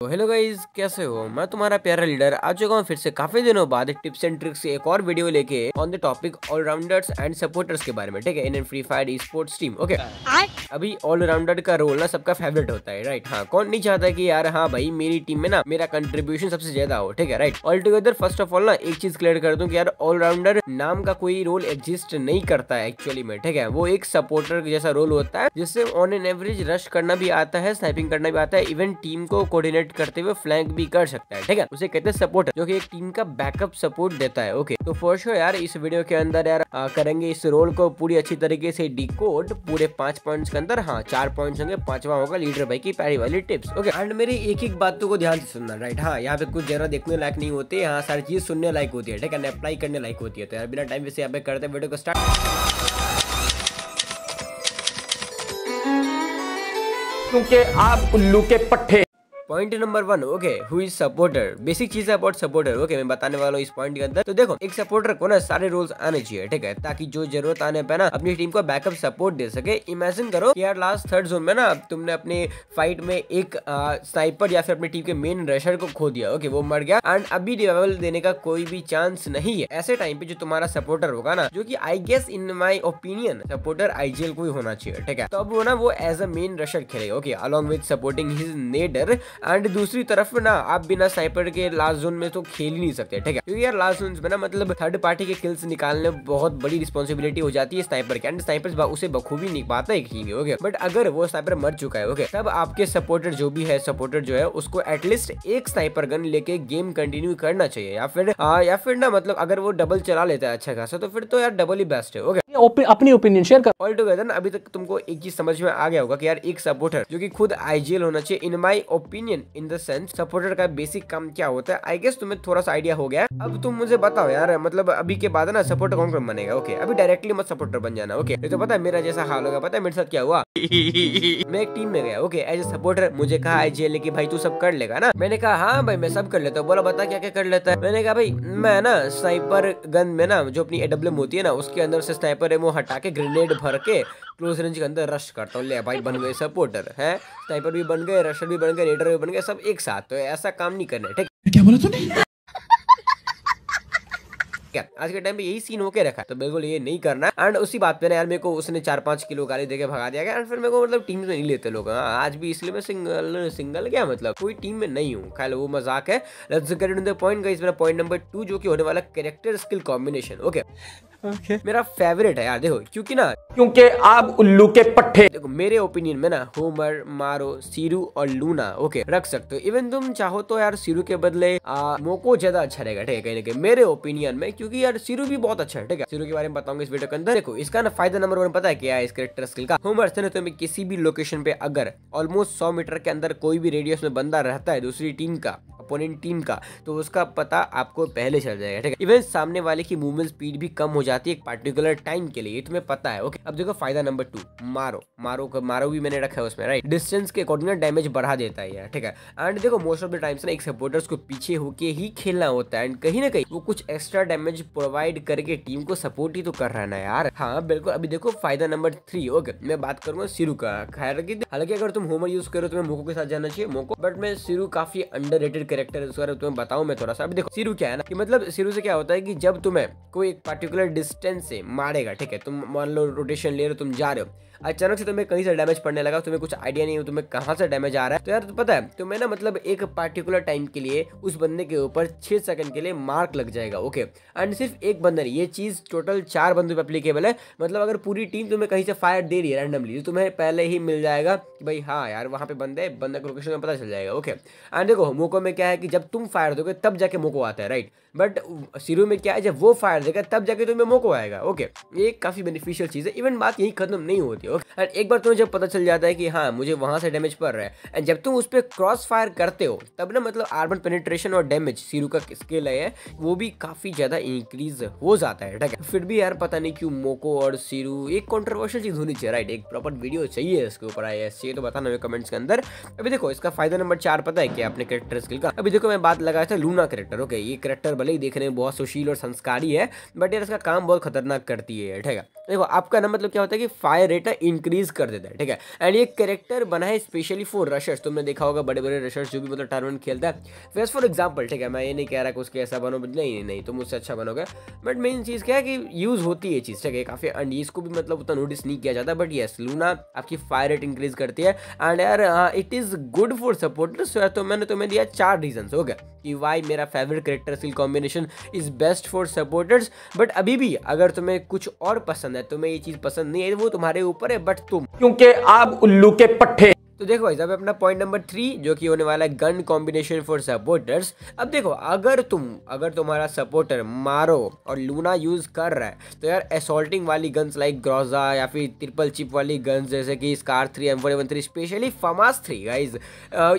तो hello guys कैसे हो मैं तुम्हारा प्यारा लीडर आ चुका हूँ फिर से काफी दिनों बाद टिप्स एंड ट्रिक्स एक और वीडियो लेके on the topic allrounders and supporters के बारे में ठीक है in Free Fire sports team okay अभी ऑलराउंडर का रोल ना सबका फेवरेट होता है राइट हाँ कौन नहीं चाहता की यार हाँ भाई मेरी टीम में ना मेरा कंट्रीब्यूशन सबसे ज्यादा हो ठीक है right all together first of all ना एक चीज क्लियर कर दू की यार ऑलराउंडर नाम का कोई रोल एग्जिस्ट नहीं करता है एक्चुअली में ठीक है वो एक सपोर्टर जैसा रोल होता है जिससे ऑन एन एवरेज रश करना भी आता है स्नाइपिंग करना भी आता है इवन टीम को कोर्डिनेट सेट करते हुए फ्लैंक भी कर सकता है ठीक है उसे कहते हैं सपोर्टर जो की एक टीम का बैकअप सपोर्ट देता है ओके तो फॉर श्योर यार इस वीडियो के अंदर यार आ, करेंगे इस रोल को पूरी अच्छी तरीके से डिकोड पूरे पांच पॉइंट्स के अंदर हाँ चार पॉइंट होंगे पांचवा होगा लीडर भाई की पैरी वाली टिप्स ओके एंड मेरी एक एक बात को ध्यान से सुनना राइट हाँ यहाँ पे कुछ जरा देखने लायक नहीं होते यहाँ सारी चीज सुनने लायक होती है ठीक है अप्लाई करने लायक होती है तो यार बिना टाइम वैसे यहाँ पे करते वीडियो को स्टार्ट क्योंकि आप उल्लू के पट्टे point number one okay who is supporter basic चीज है अबाउट सपोर्टर ओके मैं बताने वाला हूँ इस पॉइंट के अंदर तो देखो एक सपोर्टर को ना सारे रोल्स आने चाहिए ठीक है ताकि जो जरूरत आने पे ना अपनी टीम को बैकअप सपोर्ट दे सके इमेजिन करो कि यार लास्ट थर्ड जोन में ना तुमने अपने फाइट में एक स्नाइपर या फिर अपनी टीम के मेन रशर को खो दिया ओके वो मर गया एंड अभी रिवाइवल देने का कोई भी चांस नहीं है ऐसे टाइम पे जो तुम्हारा सपोर्टर होगा ना जो की I guess in my opinion supporter IGL को ही होना चाहिए ठीक है तो अब वो ना वो एज अ मेन रशर खेलेगा okay along with supporting his leader and दूसरी तरफ ना आप बिना साइपर के लास्ट जोन में तो खेल ही नहीं सकते ठीक है क्योंकि यार लास्ट जोन में ना मतलब थर्ड पार्टी के किल्स निकालने बहुत बड़ी रिस्पॉन्सिबिलिटी हो जाती है स्नाइपर की एंड स्नाइपर उसे बखूबी नहीं पाता है ओके बट अगर वो स्नाइपर मर चुका है ओके तब आपके सपोर्टर जो भी है सपोर्टर जो है उसको एटलीस्ट एक स्नाइपर गन लेके गेम कंटिन्यू करना चाहिए या फिर आ, या फिर ना मतलब अगर वो डबल चला लेता है अच्छा खासा तो फिर तो यार डबल ही बेस्ट है ओके अपनी ओपिनियन शेयर कर ऑल टूगेदर अभी तक तुमको एक चीज समझ में आ गया होगा कि यार एक सपोर्टर जो कि खुद आईजीएल होना चाहिए in my opinion in the sense supporter का बेसिक काम क्या होता है आई गेस तुम्हें थोड़ा सा आइडिया हो गया अब तुम मुझे बताओ यार मतलब अभी के बाद ना सपोर्टर कौन कौन बनेगा ओके अभी डायरेक्टली मत सपोर्टर बन जाना ओके तो पता है मेरा जैसा हाल होगा पता है मेरे साथ क्या हुआ मैं एक टीम में गया ओके एज ए सपोर्टर मुझे कहा आईजीएल की भाई तू सब कर लेगा ना मैंने कहा हाँ भाई मैं सब कर लेता हूँ बोला बता क्या क्या कर लेता है मैंने कहा भाई मैं ना स्नाइपर गन में ना जो अपनी एडब्ल्यू होती है ना उसके अंदर से स्नाइपर रेमो हटा के ग्रेनेड भर के क्लोज रेंज के अंदर रश करता हूँ ले भाई बन गए सपोर्टर है स्नाइपर भी बन गए रशर भी बन गए रेडर भी बन गए सब एक साथ तो ऐसा काम नहीं करना है ठीक क्या बोला तूने क्या आज के टाइम पे यही सीन होके रखा है तो बिल्कुल ये नहीं करना एंड उसी बात पे ना यार मेरे को उसने चार पांच किलो गाली देकर भगा दिया गया एंड फिर मेरे को मतलब टीम में नहीं लेते लोग हाँ, आज भी इसलिए मैं सिंगल सिंगल क्या मतलब कोई टीम में नहीं हूँ खैर वो मजाक है पॉइंट गाइस मेरा पॉइंट नंबर टू जो की होने वाला character skill combination okay okay. मेरा फेवरेट है यार देखो क्योंकि ना क्योंकि आप उल्लू के पट्टे देखो मेरे ओपिनियन में ना होमर मारो सीरू और लूना ओके रख सकते हो इवन तुम चाहो तो यार सीरू के बदले आ, मोको ज्यादा अच्छा रहेगा ठीक है कहीं ना कहीं मेरे ओपिनियन में क्योंकि क्योंकि यार सिरू भी बहुत अच्छा है ठीक है सिरू के बारे में बताऊंगा इस वीडियो के अंदर देखो इसका ना फायदा नंबर वन पता है क्या है इस करेक्टर स्किल का होमवर्स ने तुम्हें किसी भी लोकेशन पे अगर ऑलमोस्ट सौ मीटर के अंदर कोई भी रेडियस में बंदा रहता है दूसरी टीम का अपोनेंट टीम का तो उसका पता आपको पहले चल जाएगा ठीक है इवन सामने वाले की मूवमेंट स्पीड भी कम हो जाती है एक पार्टिकुलर टाइम के लिए तुम्हें पता है ओके अब देखो फायदा नंबर टू मारो मारो मारो भी मैंने रखा है उसमें राइट डिस्टेंस के अकॉर्डिंग डैमेज बढ़ा देता है यार ठीक है एंड देखो मोस्ट ऑफ द टाइम्स ना एक सपोर्टर्स को पीछे होके ही खेलना होता है एंड कहीं ना कहीं वो कुछ एक्स्ट्रा डैमेज डैमेज प्रोवाइड करके टीम को सपोर्ट ही तो कर रहा है ना यार हाँ बिल्कुल अभी देखो फायदा नंबर थ्री ओके मैं बात करूंगा सिरू का खैर की हालांकि अगर तुम होमर यूज करो तुम्हें मोको के साथ जाना चाहिए मोको बट मैं सिरू काफी अंडर रेटेड करेक्टर तुम्हें बताऊँ मैं थोड़ा सा अभी देखो सिरू क्या है ना कि मतलब सिरू से क्या होता है की जब तुम्हें कोई एक पर्टिकुलर डिस्टेंस से मारेगा ठीक है तुम मान लो रोटेशन ले रहे हो तुम जा रहे हो अचानक से तुम्हें कहीं से डैमेज पड़ने लगा तुम्हें कुछ आइडिया नहीं हो तुम्हें कहाँ से डैमेज आ रहा है तो यार तो पता है तो मैं ना मतलब एक पार्टिकुलर टाइम के लिए उस बंदे के ऊपर छः सेकंड के लिए मार्क लग जाएगा ओके एंड सिर्फ एक बंदर ये चीज़ टोटल चार बंदों पर अप्लीकेबल है मतलब अगर पूरी टीम तुम्हें कहीं से फायर दे रही है रैंडमली तो तुम्हें पहले ही मिल जाएगा कि भाई हाँ यार वहाँ पे बंदे बंदा को लोकेशन में पता चल जाएगा ओके एंड देखो मोको में क्या है कि जब तुम फायर दोगे तब जाके मोको आता है राइट बट शुरू में क्या है जब वो फायर देगा तब जाके तुम्हें मोको आएगा ओके ये काफ़ी बेनिफिशियल चीज़ है इवन बात यही खत्म नहीं होती ओके एंड एक बार तुम्हें जब पता चल जाता है कि हाँ मुझे वहां से डैमेज पड़ रहा है एंड जब तुम उस पर क्रॉस फायर करते हो तब ना मतलब आर्बन पेनिट्रेशन और डैमेज शुरू का स्किल है वो भी काफ़ी ज़्यादा इंक्रीज हो जाता है ठीक है फिर भी यार पता नहीं क्यों मोको और सीरू एक कॉन्ट्रोवर्शियल चीज़ होनी चाहिए राइट एक प्रॉपर वीडियो चाहिए इसके ऊपर आई एस तो बताना हमें कमेंट्स के अंदर अभी देखो इसका फायदा नंबर चार पता है क्या अपने करेक्टर स्किल का अभी देखो मैं बात लगाया था लूना करेक्टर ओके ये करेक्टर भले ही देखने में बहुत सुशील और संस्कारी है बट यार इसका काम बहुत खतरनाक करती है ठीक है देखो आपका ना मतलब क्या होता है कि फायर रेट ना इंक्रीज कर देता है ठीक है एंड ये करेक्टर बना है स्पेशली फॉर रशर्स तुमने देखा होगा बड़े बड़े रशर्स जो भी मतलब टर्नमेंट खेलता है फेस फॉर एग्जाम्पल ठीक है मैं ये नहीं कह रहा कि उसके ऐसा बनो नहीं नहीं नहीं तुम उससे अच्छा बनोगे बट मेन चीज़ क्या है कि यूज़ होती है चीज़ ठीक है काफ़ी एंड इसको भी मतलब उतना नोटिस नहीं किया जाता बट येस लूना आपकी फायर रेट इंक्रीज करती है एंड यार it is good for supporters तो मैंने तुम्हें दिया चार रीजन हो गया कि वाई मेरा favourite character skill combination is best for supporters but अभी भी अगर तुम्हें कुछ और पसंद है तुम्हें ये चीज़ पसंद नहीं है वो तुम्हारे ऊपर है बट तुम क्योंकि आप उल्लू के पट्टे तो देखो भाई साहब अपना पॉइंट नंबर थ्री जो कि होने वाला है गन कॉम्बिनेशन फॉर सपोर्टर्स अब देखो अगर तुम अगर तुम्हारा सपोर्टर मारो और लूना यूज़ कर रहा है तो यार असोल्टिंग वाली गन्स लाइक ग्रोजा या फिर ट्रिपल चिप वाली गन्स जैसे कि SCAR three M one three specially FAMAS three guys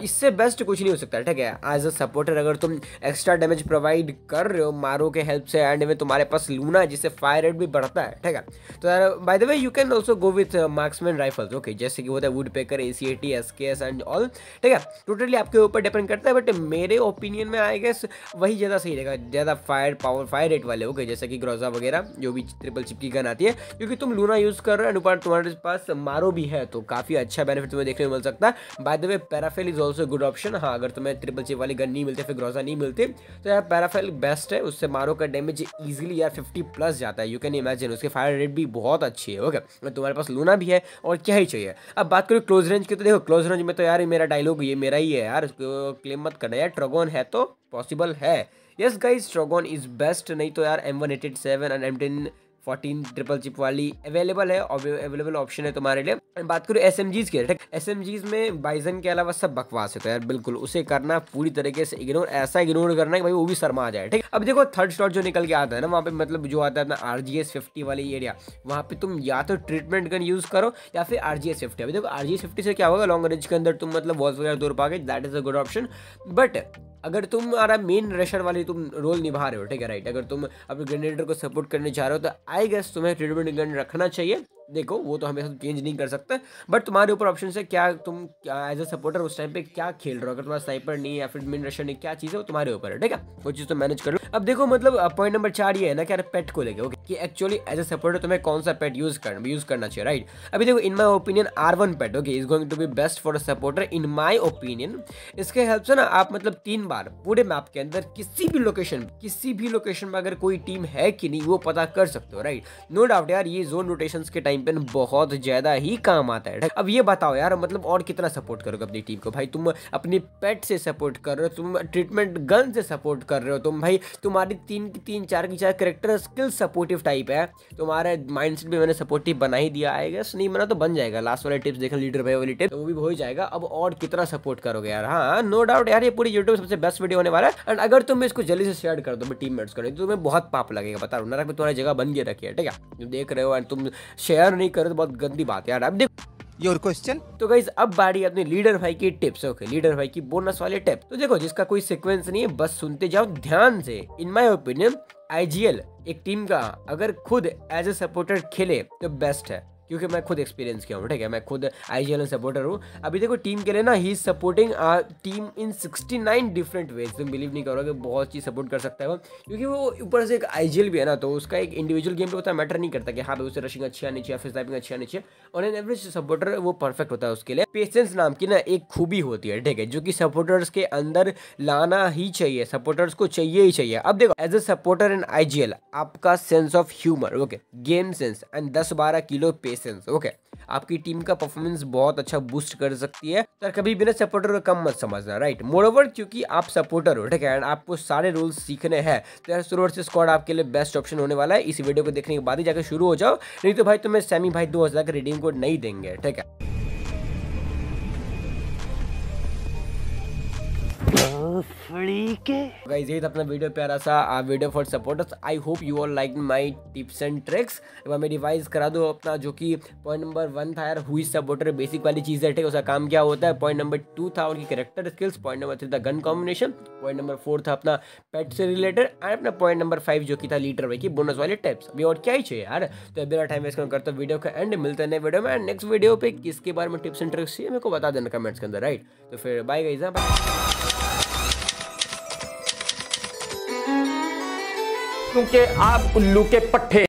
इससे बेस्ट कुछ नहीं हो सकता ठीक है एज अ सपोर्टर अगर तुम एक्स्ट्रा डैमेज प्रोवाइड कर रहे हो मारो के हेल्प से एंड में तुम्हारे पास लूना है जिससे फायर रेट भी बढ़ता है ठीक है तो यार by the way you can also go with marksman rifles okay जैसे कि होता है woodpecker A C A T T S K S and all ठीक है टोटली आपके ऊपर डिपेंड करता है बट मेरे ओपिनियन में आई गेस वही ज़्यादा सही रहेगा ज़्यादा फायर पावर फायर रेट वाले हो गए जैसे कि ग्रोजा वगैरह जो भी ट्रिपल चिप की गन आती है क्योंकि तुम लूना यूज़ कर रहे हो ऊपर तुम्हारे पास मारो भी है तो काफ़ी अच्छा बेनिफिट तुम्हें देखने को मिल सकता है by the way Parafal is also good option हाँ अगर तुम्हें ट्रिपल चिप वाली गन नहीं मिलती फिर ग्रोजा नहीं मिलती तो यार पैराफेल बेस्ट है उससे मारो का डैमेज ईजिली यार फिफ्टी प्लस जाता है यू कैन इमेजिन उसके फायर रेट भी बहुत अच्छी है ओके तुम्हारे पास लूना भी है और क्या ही चाहिए अब बात करो क्लोज रेंज की तो देखो हो क्लोज रेंज में तो यार ही मेरा डायलॉग ये मेरा ही है यार क्लेम मत करना यार ट्रगोन है तो पॉसिबल है yes guys Trogon is best नहीं तो यार M one eight seven and M ten fourteen triple chip वाली अवेलेबल है अवेलेबल ऑप्शन है तुम्हारे लिए बात करूँ एस एम जीज के एस एम जीज में बाइजन के अलावा सब बकवास है तो यार बिल्कुल उसे करना पूरी तरीके से इग्नोर ऐसा इग्नोर करना कि भाई वो भी शर्मा जाए ठीक अब देखो थर्ड स्टॉट जो निकल के आता है ना वहाँ पे मतलब जो आता है अपना आर जी एस फिफ्टी वाली एरिया वहाँ पे तुम या तो ट्रीटमेंट गन यूज करो या फिर आर जी एस फिफ्टी अभी देखो आर जी एस फिफ्टी से क्या होगा लॉन्ग रेंज के अंदर तुम मतलब वॉल्स वगैरह दूर पाओगे that is a good option but अगर तुम मेन रशर वाली तुम रोल निभा रहे हो ठीक है राइट अगर तुम अपने ग्रेनेडर को सपोर्ट करने जा रहे हो तो आई गेस तुम्हें रेडमेड गन रखना चाहिए देखो वो तो हमेशा चेंज नहीं कर सकते बट तुम्हारे ऊपर ऑप्शन है क्या तुम एज अ सपोर्टर उस टाइम पे क्या खेल रहे हो अगर तुम्हारा स्नाइपर नहीं या फिर मिन रशर नहीं क्या चीज़ है वो तुम्हारे ऊपर है ठीक है वो चीज़ तो मैनेज कर लो अब देखो मतलब पॉइंट नंबर चार ये है ना कि पेट को लेके ओके कि एक्चुअली एज अ सपोर्टर तुम्हें कौन सा पेट यूज कर यूज करना चाहिए राइट अभी देखो in my opinion R one pet okay is going to be best for a supporter in my opinion इसके हेल्प से ना आप मतलब तीन बार पूरे मैप के अंदर किसी भी लोकेशन किसी भी लोकेशन में अगर कोई टीम है कि नहीं वो पता कर सकते हो राइट नो डाउट यार ये जोन रोटेशन के टाइम टाइम पे बहुत ज़्यादा ही काम आता है अब ये बताओ यार मतलब और कितना सपोर्ट करोगे अपनी टीम को भाई तुम अपनी पेट से सपोर्ट कर रहे हो तुम ट्रीटमेंट गन से सपोर्ट कर रहे हो तुम भाई तुम्हारी तीन की तीन चार की चार करेक्टर स्किल सपोर्टिव टाइप है तुम्हारा माइंड भी मैंने सपोर्टिव बना ही दिया आएगा नहीं बना तो बन जाएगा लास्ट वाले टिप्स देखा लीडर भाई वाली टिप तो वो भी हो जाएगा अब और कितना सपोर्ट करोगे यार हाँ नो डाउट यार ये पूरी यूट्यूब सबसे बेस्ट वीडियो होने वाला है एंड अगर तुम इसको जल्दी से शेयर कर दो टीम मेट्स करें तो तुम्हें बहुत पाप लगेगा बता रहा हूँ नरक में तुम्हारी जगह बन गई रखी है ठीक है देख रहे हो एंड तुम शेयर शेयर नहीं करे तो बहुत गंदी बात है यार अब देखो योर क्वेश्चन तो गाइज अब बारी अपने लीडर भाई की टिप्स ओके लीडर भाई की बोनस वाले टिप्स तो देखो जिसका कोई सिक्वेंस नहीं है बस सुनते जाओ ध्यान से इन माई ओपिनियन आई एक टीम का अगर खुद एज ए सपोर्टर खेले तो बेस्ट है क्योंकि मैं खुद एक्सपीरियंस किया हूँ ठीक है मैं खुद आई जी सपोर्टर हूँ अभी देखो टीम के लिए ना ही supporting team in sixty nine different ways तुम बिलीव नहीं करोगे बहुत चीज़ सपोर्ट कर सकता है वो क्योंकि वो ऊपर से एक आई भी है ना तो उसका एक इंडिविजुअल गेम पे उतना मैटर नहीं करता कि हाँ भाई उसे रशिंग अच्छी आनी चाहिए फिर टाइपिंग अच्छी आनी चाहिए और एन एवरेज सपोर्टर वो परफेक्ट होता है उसके लिए पेशेंस नाम की ना एक खूबी होती है ठीक है जो कि सपोर्टर्स के अंदर लाना ही चाहिए सपोर्टर्स को चाहिए ही चाहिए अब देखो एज अ सपोर्टर इन आई आपका sense of humour okay game sense and दस बारह किलो पेश लाइसेंस ओके आपकी टीम का परफॉर्मेंस बहुत अच्छा बूस्ट कर सकती है सर कभी बिना सपोर्टर को कम मत समझना राइट मोर ओवर क्योंकि आप सपोर्टर हो ठीक है एंड आपको सारे रूल्स सीखने हैं तो यार शुरू से स्क्वाड आपके लिए बेस्ट ऑप्शन होने वाला है इस वीडियो को देखने के बाद ही जाकर शुरू हो जाओ नहीं तो भाई तुम्हें सेमी भाई दो का रिडीम कोड नहीं देंगे ठीक है गाइस ये अपना वीडियो प्यारा सा आ, video for supporters I hope you all like my tips and tricks एक बार मैं रिवाइज करा दो अपना जो कि पॉइंट नंबर वन था यार हुई सपोर्टर बेसिक वाली चीज़ है ठीक है उसका काम क्या होता है पॉइंट नंबर टू था उनकी character skills point number three था gun combination point number four था अपना पेट से रिलेटेड एंड अपना पॉइंट नंबर फाइव जो कि था लीटर वाई की बोनस वाले टाइप्स अभी और क्या ही चाहिए यार तो अभी टाइम वेस्ट करता हूँ वीडियो का एंड मिलते हैं वीडियो में नेक्स्ट वीडियो पे किसके बारे में टिप्स एंड ट्रिक्स चाहिए मेरे को बता देना कमेंट्स के अंदर राइट तो फिर बाय गाइस बाय क्योंकि आप उल्लू के पट्टे